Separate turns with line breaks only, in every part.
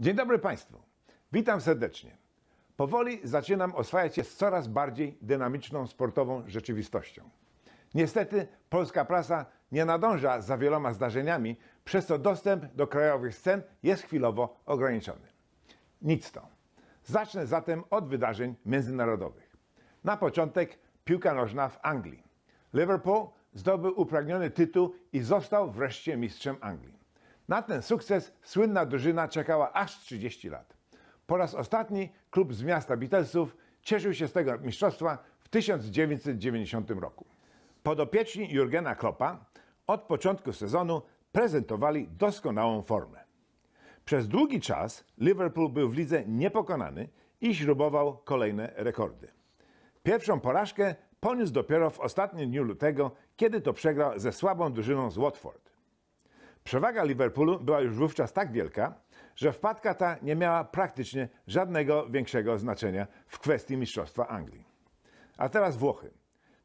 Dzień dobry Państwu. Witam serdecznie. Powoli zaczynam oswajać się z coraz bardziej dynamiczną sportową rzeczywistością. Niestety polska prasa nie nadąża za wieloma zdarzeniami, przez co dostęp do krajowych scen jest chwilowo ograniczony. Nic to. Zacznę zatem od wydarzeń międzynarodowych. Na początek piłka nożna w Anglii. Liverpool zdobył upragniony tytuł i został wreszcie mistrzem Anglii. Na ten sukces słynna drużyna czekała aż 30 lat. Po raz ostatni klub z miasta Beatlesów cieszył się z tego mistrzostwa w 1990 roku. Podopieczni Jurgena Kloppa od początku sezonu prezentowali doskonałą formę. Przez długi czas Liverpool był w lidze niepokonany i śrubował kolejne rekordy. Pierwszą porażkę poniósł dopiero w ostatnim dniu lutego, kiedy to przegrał ze słabą drużyną z Watford. Przewaga Liverpoolu była już wówczas tak wielka, że wpadka ta nie miała praktycznie żadnego większego znaczenia w kwestii Mistrzostwa Anglii. A teraz Włochy.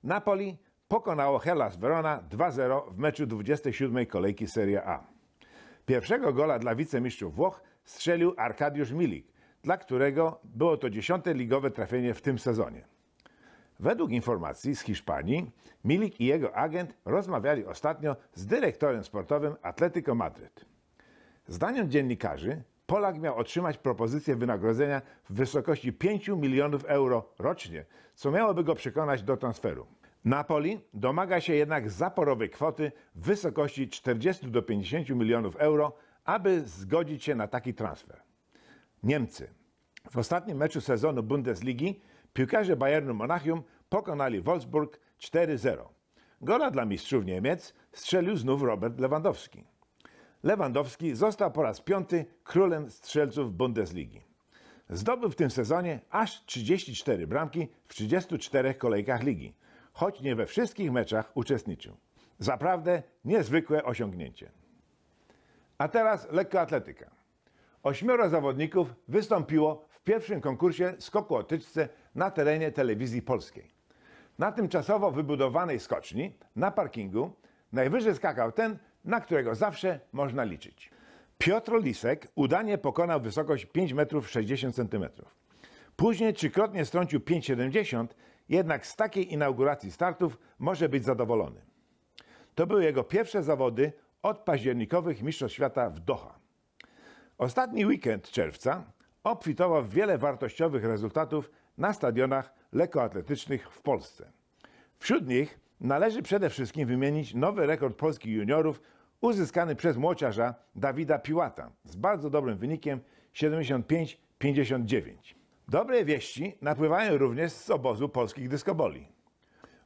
Napoli pokonało Hellas Verona 2-0 w meczu 27 kolejki Serie A. Pierwszego gola dla wicemistrzów Włoch strzelił Arkadiusz Milik, dla którego było to dziesiąte ligowe trafienie w tym sezonie. Według informacji z Hiszpanii, Milik i jego agent rozmawiali ostatnio z dyrektorem sportowym Atletico Madryt. Zdaniem dziennikarzy, Polak miał otrzymać propozycję wynagrodzenia w wysokości 5 milionów euro rocznie, co miałoby go przekonać do transferu. Napoli domaga się jednak zaporowej kwoty w wysokości 40 do 50 milionów euro, aby zgodzić się na taki transfer. Niemcy. W ostatnim meczu sezonu Bundesligi piłkarze Bayernu Monachium pokonali Wolfsburg 4-0. Gola dla mistrzów Niemiec strzelił znów Robert Lewandowski. Lewandowski został po raz piąty królem strzelców Bundesligi. Zdobył w tym sezonie aż 34 bramki w 34 kolejkach ligi, choć nie we wszystkich meczach uczestniczył. Zaprawdę niezwykłe osiągnięcie. A teraz lekkoatletyka. Ośmioro zawodników wystąpiło w pierwszym konkursie skoku o tyczce na terenie telewizji polskiej. Na tymczasowo wybudowanej skoczni, na parkingu, najwyżej skakał ten, na którego zawsze można liczyć. Piotr Lisek udanie pokonał wysokość 5 metrów 60 cm. Później trzykrotnie strącił 5,70, jednak z takiej inauguracji startów może być zadowolony. To były jego pierwsze zawody od październikowych Mistrzostw Świata w Doha. Ostatni weekend czerwca obfitował w wiele wartościowych rezultatów na stadionach lekkoatletycznych w Polsce. Wśród nich należy przede wszystkim wymienić nowy rekord polskich juniorów uzyskany przez młociarza Dawida Piłata z bardzo dobrym wynikiem 75-59. Dobre wieści napływają również z obozu polskich dyskoboli.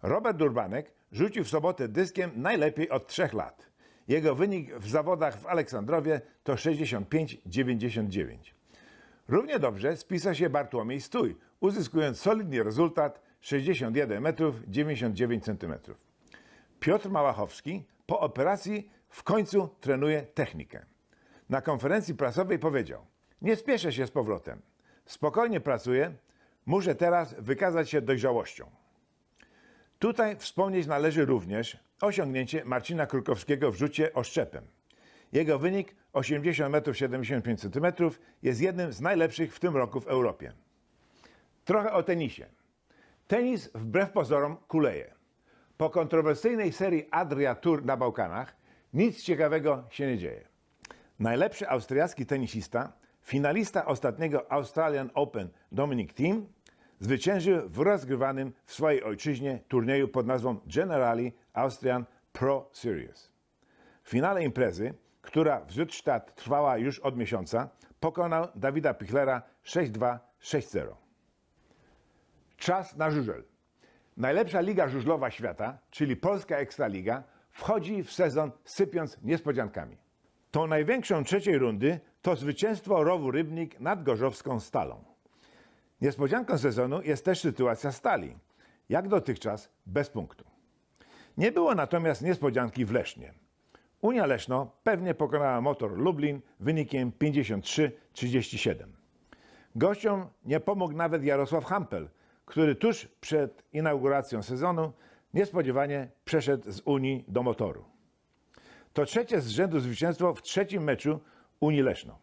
Robert Durbanek rzucił w sobotę dyskiem najlepiej od trzech lat. Jego wynik w zawodach w Aleksandrowie to 65-99. Równie dobrze spisa się Bartłomiej Stój, uzyskując solidny rezultat 61 metrów 99 cm. Piotr Małachowski po operacji w końcu trenuje technikę. Na konferencji prasowej powiedział: Nie spieszę się z powrotem. Spokojnie pracuję, muszę teraz wykazać się dojrzałością. Tutaj wspomnieć należy również osiągnięcie Marcina Krukowskiego w rzucie oszczepem. Jego wynik 80 metrów 75 cm jest jednym z najlepszych w tym roku w Europie. Trochę o tenisie. Tenis wbrew pozorom kuleje. Po kontrowersyjnej serii Adria Tour na Bałkanach nic ciekawego się nie dzieje. Najlepszy austriacki tenisista, finalista ostatniego Australian Open Dominic Thiem zwyciężył w rozgrywanym w swojej ojczyźnie turnieju pod nazwą Generali Austrian Pro Series. W finale imprezy która w Rydstadt trwała już od miesiąca, pokonał Dawida Pichlera 6-2, 6-0. Czas na żużel. Najlepsza liga żużlowa świata, czyli Polska Ekstraliga, wchodzi w sezon sypiąc niespodziankami. Tą największą trzeciej rundy to zwycięstwo Rowu Rybnik nad Gorzowską Stalą. Niespodzianką sezonu jest też sytuacja Stali. Jak dotychczas bez punktu. Nie było natomiast niespodzianki w Lesznie. Unia Leszno pewnie pokonała motor Lublin wynikiem 53-37. Gościom nie pomógł nawet Jarosław Hampel, który tuż przed inauguracją sezonu niespodziewanie przeszedł z Unii do motoru. To trzecie z rzędu zwycięstwo w trzecim meczu Unii Leszno.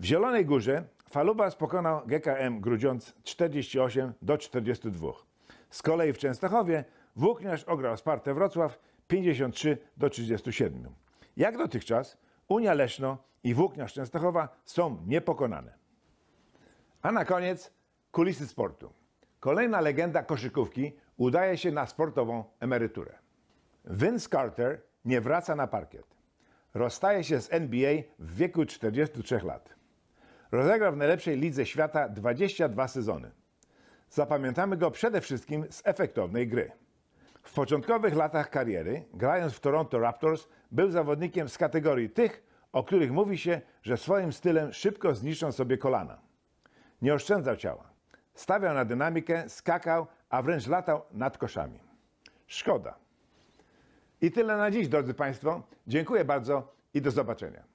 W Zielonej Górze Falubas pokonał GKM Grudziądz 48 do 42. Z kolei w Częstochowie Włókniarz ograł Spartę Wrocław 53 do 37. Jak dotychczas Unia Leszno i Włóknia Szczęstochowa są niepokonane. A na koniec kulisy sportu. Kolejna legenda koszykówki udaje się na sportową emeryturę. Vince Carter nie wraca na parkiet. Rozstaje się z NBA w wieku 43 lat. Rozegrał w najlepszej lidze świata 22 sezony. Zapamiętamy go przede wszystkim z efektownej gry. W początkowych latach kariery, grając w Toronto Raptors, był zawodnikiem z kategorii tych, o których mówi się, że swoim stylem szybko zniszczą sobie kolana. Nie oszczędzał ciała. Stawiał na dynamikę, skakał, a wręcz latał nad koszami. Szkoda. I tyle na dziś, drodzy Państwo. Dziękuję bardzo i do zobaczenia.